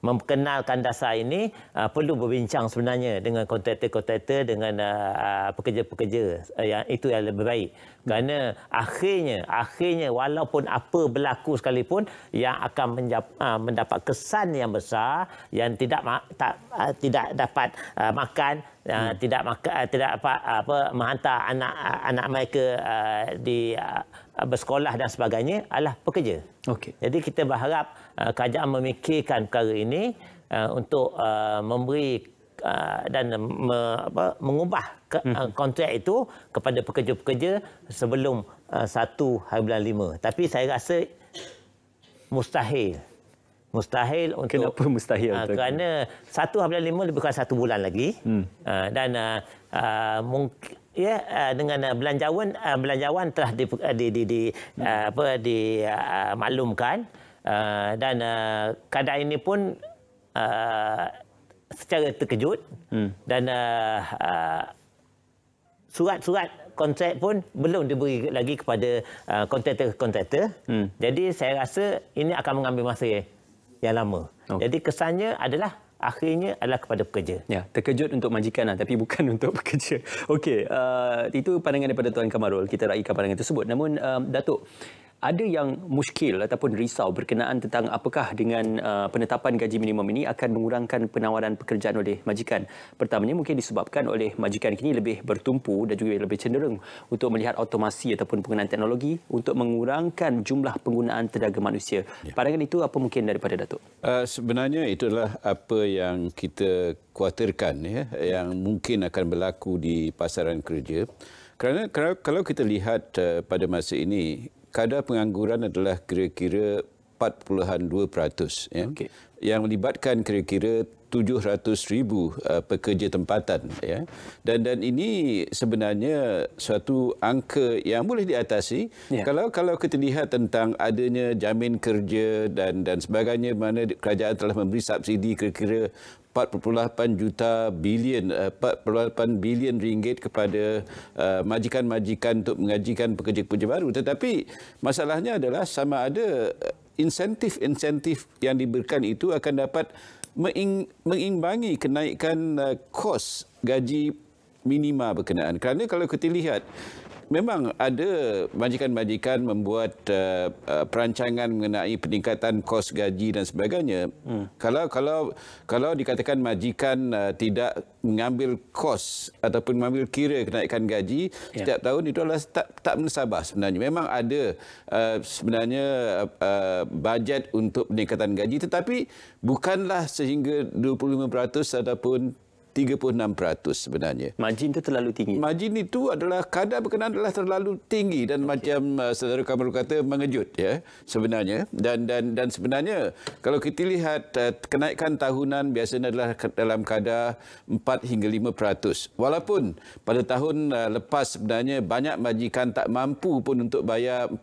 Speaker 2: memperkenalkan dasar ini uh, perlu berbincang sebenarnya dengan kontraktor-kontraktor dengan ah, pekerja-pekerja uh, uh, yang itu yang lebih baik kerana akhirnya akhirnya walaupun apa berlaku sekalipun yang akan menjap, uh, mendapat kesan yang besar yang tidak tak, uh, tidak dapat uh, makan Uh, hmm. tidak maka, tidak apa, apa menghantar anak anak mereka uh, di uh, bersekolah dan sebagainya adalah pekerja. Okey. Jadi kita berharap Uh, kerajaan memikirkan perkara ini uh, untuk uh, memberi uh, dan me, apa, mengubah ke, uh, mhm. kontrak itu kepada pekerja-pekerja sebelum uh, 1 hari bulan 5. Tapi saya rasa mustahil. Mustahil untuk... Kenapa mustahil? Uh, kerana 1 hari bulan 5 lebih kurang 1 bulan lagi. Hmm. Uh, dan uh, uh, mungkin ya yeah, uh, dengan uh, belanjawan belanjawan telah di di di, di hmm. apa di uh, maklumkan Ah, dan uh, keadaan ini pun uh, secara terkejut hmm. dan uh, uh, surat-surat kontrak pun belum diberi lagi kepada uh, kontraktor-kontraktor. Hmm. Jadi saya rasa ini akan mengambil masa yang lama. Okay. Oh. Jadi kesannya adalah
Speaker 1: akhirnya adalah kepada pekerja. Ya, terkejut untuk majikan lah, tapi bukan untuk pekerja. Okey, uh, itu pandangan daripada Tuan Kamarul. Kita raikan pandangan tersebut. Namun, um, Datuk, ada yang muskil ataupun risau berkenaan tentang apakah dengan uh, penetapan gaji minimum ini akan mengurangkan penawaran pekerjaan oleh majikan. Pertamanya mungkin disebabkan oleh majikan kini lebih bertumpu dan juga lebih cenderung untuk melihat automasi ataupun penggunaan teknologi untuk mengurangkan jumlah penggunaan tenaga manusia. Ya. Pandangan itu apa mungkin daripada Datuk?
Speaker 3: Uh, sebenarnya itulah apa yang kita kuatirkan ya, yang mungkin akan berlaku di pasaran kerja. Kerana kalau kita lihat uh, pada masa ini kadar pengangguran adalah kira-kira 42 peratus. Ya. Okay. Yang melibatkan kira-kira 700 ribu uh, pekerja tempatan. Ya. Dan dan ini sebenarnya suatu angka yang boleh diatasi. Yeah. Kalau kalau kita lihat tentang adanya jamin kerja dan dan sebagainya mana kerajaan telah memberi subsidi kira-kira 4.8 juta bilion 4.8 eh, bilion ringgit kepada eh, majikan-majikan untuk mengajikan pekerja-pekerja baru tetapi masalahnya adalah sama ada eh, insentif-insentif yang diberikan itu akan dapat mengimbangi kenaikan kos gaji minima berkenaan kerana kalau kita lihat memang ada majikan-majikan membuat uh, uh, perancangan mengenai peningkatan kos gaji dan sebagainya. Hmm. Kalau kalau kalau dikatakan majikan uh, tidak mengambil kos ataupun mengambil kira kenaikan gaji ya. setiap tahun itu adalah tak tak mensabar sebenarnya. Memang ada uh, sebenarnya uh, uh, bajet untuk peningkatan gaji tetapi bukanlah sehingga 25% ataupun 36% sebenarnya. Margin itu terlalu tinggi? Margin itu adalah kadar berkenaan adalah terlalu tinggi dan okay. macam uh, saudara Kamarul kata mengejut ya sebenarnya. Dan dan dan sebenarnya kalau kita lihat uh, kenaikan tahunan biasanya adalah dalam kadar 4 hingga 5%. Walaupun pada tahun uh, lepas sebenarnya banyak majikan tak mampu pun untuk bayar 4%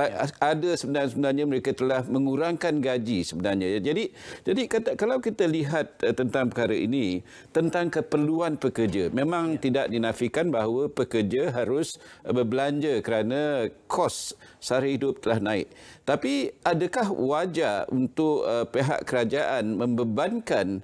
Speaker 3: ya. ada sebenarnya, sebenarnya mereka telah mengurangkan gaji sebenarnya. Jadi jadi kata, kalau kita lihat uh, tentang perkara ini tentang keperluan pekerja, memang ya. tidak dinafikan bahawa pekerja harus uh, berbelanja kerana kos sehari hidup telah naik. Tapi adakah wajar untuk uh, pihak kerajaan membebankan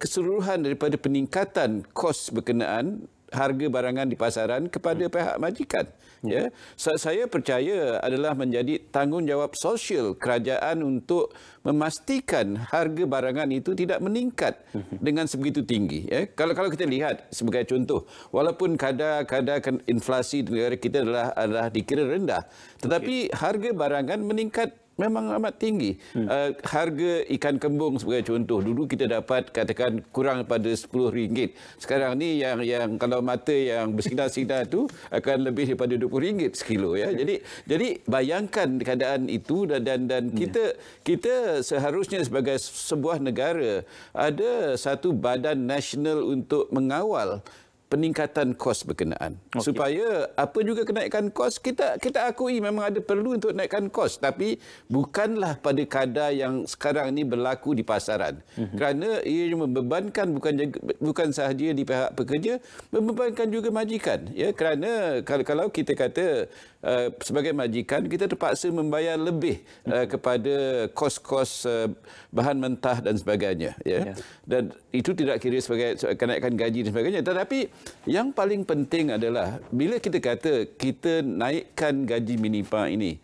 Speaker 3: keseluruhan daripada peningkatan kos berkenaan harga barangan di pasaran kepada hmm. pihak majikan. Hmm. Ya. So, saya percaya adalah menjadi tanggungjawab sosial kerajaan untuk memastikan harga barangan itu tidak meningkat hmm. dengan sebegitu tinggi. Ya. Kalau kalau kita lihat sebagai contoh, walaupun kadar-kadar kan inflasi di negara kita adalah, adalah dikira rendah, tetapi okay. harga barangan meningkat memang amat tinggi. Hmm. Uh, harga ikan kembung sebagai contoh dulu kita dapat katakan kurang pada RM10. Sekarang ni yang yang kalau mata yang bersinar-sinar tu akan lebih daripada RM20 sekilo ya. Hmm. Jadi jadi bayangkan keadaan itu dan dan, dan hmm. kita kita seharusnya sebagai sebuah negara ada satu badan nasional untuk mengawal peningkatan kos berkenaan. Okay. Supaya apa juga kenaikan kos, kita kita akui memang ada perlu untuk naikkan kos. Tapi bukanlah pada kadar yang sekarang ini berlaku di pasaran. Mm-hmm. Kerana ia membebankan bukan bukan sahaja di pihak pekerja, membebankan juga majikan. Ya, kerana kalau, kalau kita kata Eh, sebagai majikan kita terpaksa membayar lebih uh, kepada kos-kos uh, bahan mentah dan sebagainya ya. Yeah. Dan itu tidak kira sebagai kenaikan gaji dan sebagainya tetapi yang paling penting adalah bila kita kata kita naikkan gaji minima ini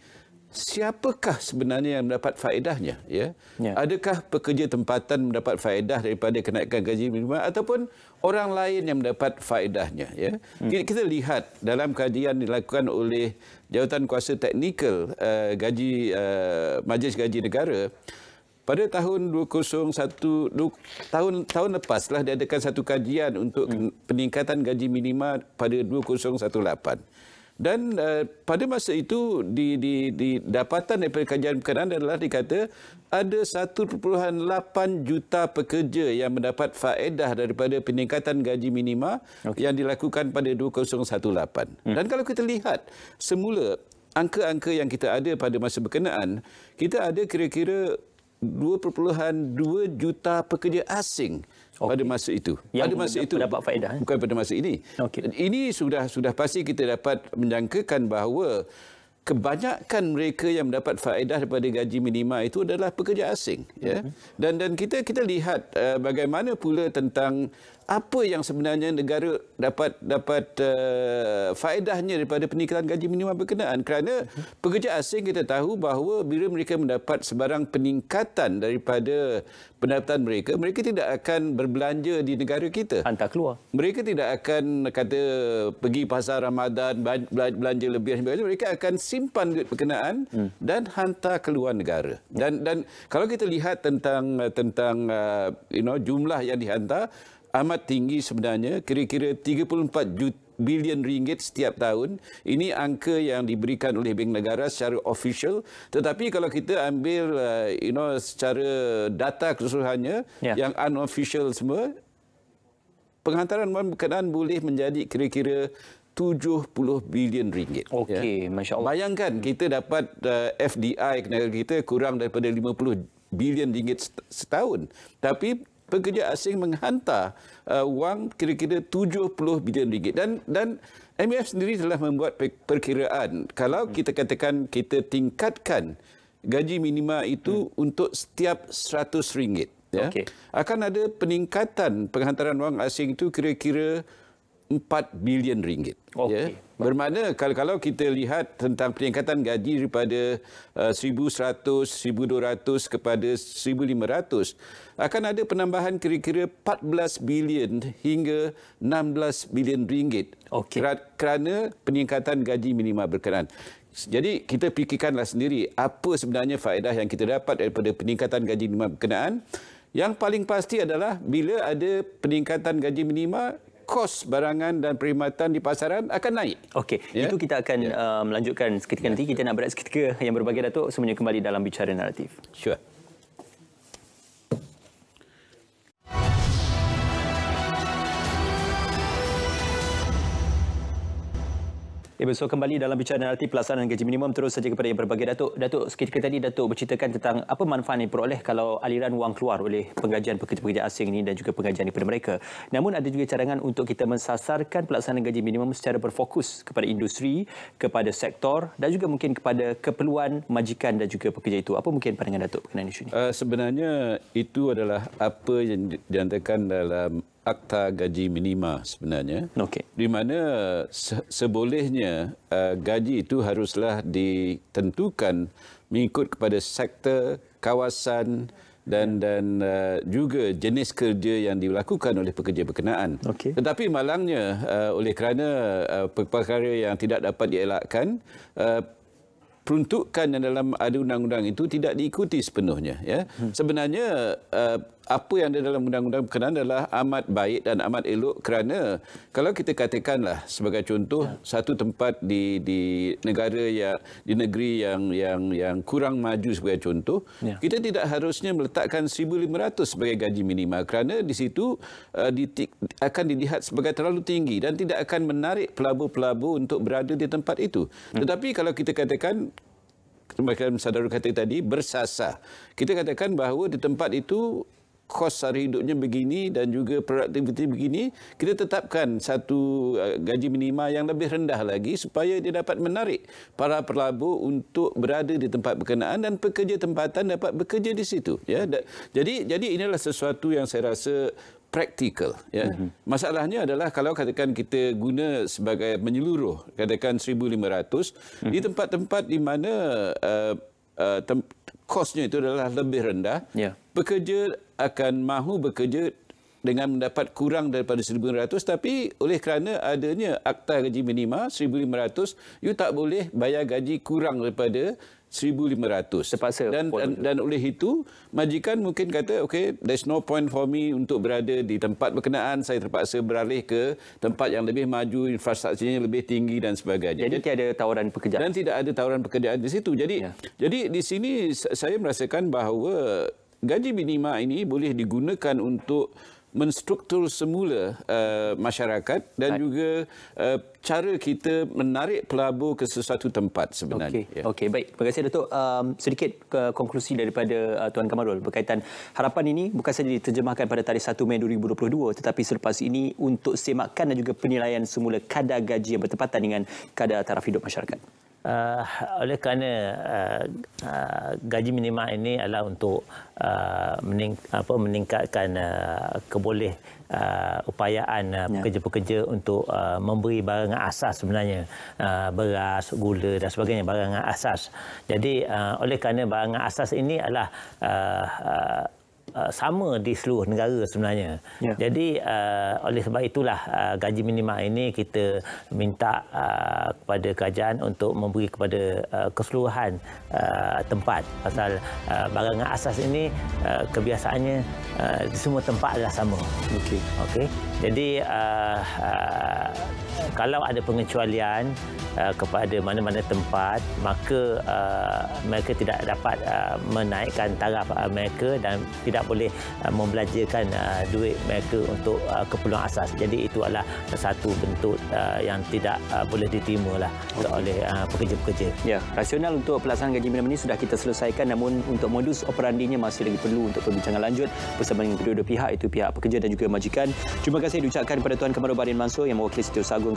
Speaker 3: siapakah sebenarnya yang mendapat faedahnya ya? ya adakah pekerja tempatan mendapat faedah daripada kenaikan gaji minimum ataupun orang lain yang mendapat faedahnya ya hmm. kita, kita lihat dalam kajian dilakukan oleh jawatan kuasa teknikal uh, gaji uh, majlis gaji negara pada tahun 2001 tahun tahun lepaslah diadakan satu kajian untuk hmm. peningkatan gaji minima pada 2018 dan uh, pada masa itu di, di, di dapatan daripada kajian berkenaan adalah dikata ada 1.8 juta pekerja yang mendapat faedah daripada peningkatan gaji minima okay. yang dilakukan pada 2018. Hmm. Dan kalau kita lihat semula angka-angka yang kita ada pada masa berkenaan, kita ada kira-kira 2.2 juta pekerja asing okay. pada masa itu. Yang pada masa itu dapat faedah. Eh? Bukan pada masa ini. Okay. Ini sudah sudah pasti kita dapat menjangkakan bahawa kebanyakan mereka yang mendapat faedah daripada gaji minima itu adalah pekerja asing. Ya? Mm-hmm. Dan dan kita kita lihat uh, bagaimana pula tentang apa yang sebenarnya negara dapat dapat uh, faedahnya daripada peningkatan gaji minimum berkenaan kerana pekerja asing kita tahu bahawa bila mereka mendapat sebarang peningkatan daripada pendapatan mereka mereka tidak akan berbelanja di negara kita hantar keluar mereka tidak akan kata pergi pasar Ramadan belanja lebih mereka akan simpan duit berkenaan hmm. dan hantar keluar negara dan dan kalau kita lihat tentang tentang uh, you know jumlah yang dihantar amat tinggi sebenarnya kira-kira 34 juta bilion ringgit setiap tahun. Ini angka yang diberikan oleh bank negara secara official. Tetapi kalau kita ambil uh, you know secara data keseluruhannya ya. yang unofficial semua penghantaran wang berkenaan boleh menjadi kira-kira 70 bilion ringgit. Okey, ya. masya-Allah. Bayangkan kita dapat uh, FDI ke negara kita kurang daripada 50 bilion ringgit setahun. Tapi pekerja asing menghantar uh, wang kira-kira 70 bilion ringgit dan dan MEF sendiri telah membuat perkiraan kalau hmm. kita katakan kita tingkatkan gaji minima itu hmm. untuk setiap 100 ringgit ya okay. akan ada peningkatan penghantaran wang asing itu kira-kira 4 bilion ringgit okay. ya Bermakna kalau kalau kita lihat tentang peningkatan gaji daripada uh, 1100, 1200 kepada 1500 akan ada penambahan kira-kira 14 bilion hingga 16 bilion ringgit. Okey. Kerana peningkatan gaji minima berkenaan. Jadi kita fikirkanlah sendiri apa sebenarnya faedah yang kita dapat daripada peningkatan gaji minima berkenaan. Yang paling pasti adalah bila ada peningkatan gaji minima, kos barangan dan perkhidmatan di pasaran akan naik. Okey, yeah? itu kita akan yeah. uh, melanjutkan seketika yeah. nanti. Kita nak berat seketika yang
Speaker 1: berbagai datuk semuanya kembali dalam bicara naratif. Sure. Ya, eh, so kembali dalam bicara nanti pelaksanaan gaji minimum terus saja kepada yang berbagai Datuk. Datuk, seketika tadi Datuk berceritakan tentang apa manfaat yang diperoleh kalau aliran wang keluar oleh penggajian pekerja-pekerja asing ini dan juga penggajian daripada mereka. Namun ada juga cadangan untuk kita mensasarkan pelaksanaan gaji minimum secara berfokus kepada industri, kepada sektor dan juga mungkin kepada keperluan majikan dan juga pekerja itu. Apa mungkin pandangan Datuk berkenaan isu ini?
Speaker 3: Uh, sebenarnya itu adalah apa yang dinyatakan dalam akta gaji minima sebenarnya okay. di mana se sebolehnya uh, gaji itu haruslah ditentukan mengikut kepada sektor, kawasan dan ya. dan uh, juga jenis kerja yang dilakukan oleh pekerja berkenaan. Okay. Tetapi malangnya uh, oleh kerana uh, perkara yang tidak dapat dielakkan uh, peruntukan yang dalam ada undang-undang itu tidak diikuti sepenuhnya ya. Hmm. Sebenarnya uh, apa yang ada dalam undang-undang berkenaan adalah amat baik dan amat elok kerana kalau kita katakanlah sebagai contoh ya. satu tempat di di negara yang di negeri yang yang yang kurang maju sebagai contoh ya. kita tidak harusnya meletakkan 1500 sebagai gaji minima kerana di situ uh, di, akan dilihat sebagai terlalu tinggi dan tidak akan menarik pelabur-pelabur untuk berada di tempat itu ya. tetapi kalau kita katakan macam saudara kata tadi bersasar kita katakan bahawa di tempat itu kos sara hidupnya begini dan juga produktiviti begini, kita tetapkan satu uh, gaji minima yang lebih rendah lagi supaya dia dapat menarik para pelabur untuk berada di tempat berkenaan dan pekerja tempatan dapat bekerja di situ. Ya, jadi jadi inilah sesuatu yang saya rasa praktikal. Ya. Mhm. Masalahnya adalah kalau katakan kita guna sebagai menyeluruh, katakan 1,500 di mhm. tempat-tempat di mana uh, uh, tem kosnya itu adalah lebih rendah, yeah. pekerja akan mahu bekerja dengan mendapat kurang daripada 1,500 tapi oleh kerana adanya Akta Gaji Minima 1,500, you tak boleh bayar gaji kurang daripada 1500 terpaksa dan dan, dan oleh itu majikan mungkin kata okey there's no point for me untuk berada di tempat berkenaan saya terpaksa beralih ke tempat yang lebih maju infrastrukturnya lebih tinggi dan sebagainya jadi, jadi tidak ada tawaran pekerjaan dan tidak ada tawaran pekerjaan di situ jadi ya. jadi di sini saya merasakan bahawa gaji minima ini boleh digunakan untuk menstruktur semula uh, masyarakat dan right. juga uh, cara kita menarik pelabur ke sesuatu tempat sebenarnya. Okey, yeah. okay. baik. Terima kasih Datuk.
Speaker 1: Um, sedikit ke konklusi daripada uh, Tuan Kamarul berkaitan harapan ini bukan saja diterjemahkan pada tarikh 1 Mei 2022 tetapi selepas ini untuk semakan dan juga penilaian semula kadar gaji yang bertepatan dengan kadar taraf hidup masyarakat.
Speaker 2: Uh, oleh kerana uh, uh, gaji minima ini adalah untuk uh, mening, apa, meningkatkan uh, keboleh uh, upayaan ya. pekerja-pekerja uh, untuk uh, memberi barang asas sebenarnya uh, beras, gula dan sebagainya barang asas. Jadi uh, oleh kerana barang asas ini adalah uh, Uh, sama di seluruh negara sebenarnya. Ya. Jadi uh, oleh sebab itulah uh, gaji minima ini kita minta uh, kepada kerajaan untuk memberi kepada uh, keseluruhan uh, tempat. Pasal uh, barang asas ini uh, kebiasaannya uh, di semua tempat adalah sama. Okay. Okey. Jadi uh, uh, kalau ada pengecualian uh, kepada mana-mana tempat, maka uh, mereka tidak dapat uh, menaikkan taraf uh, mereka dan tidak tidak boleh uh, membelanjakan uh, duit mereka untuk uh, keperluan asas. Jadi itu adalah satu bentuk yang tidak boleh diterimalah okay. oleh pekerja-pekerja.
Speaker 1: Ya, rasional untuk pelaksanaan gaji minimum ini sudah kita selesaikan namun untuk modus operandinya masih lagi perlu untuk perbincangan lanjut bersama dengan kedua-dua pihak itu pihak pekerja dan juga majikan. Terima kasih diucapkan kepada Tuan Kamarul Barin Mansur yang mewakili Setiausaha Agung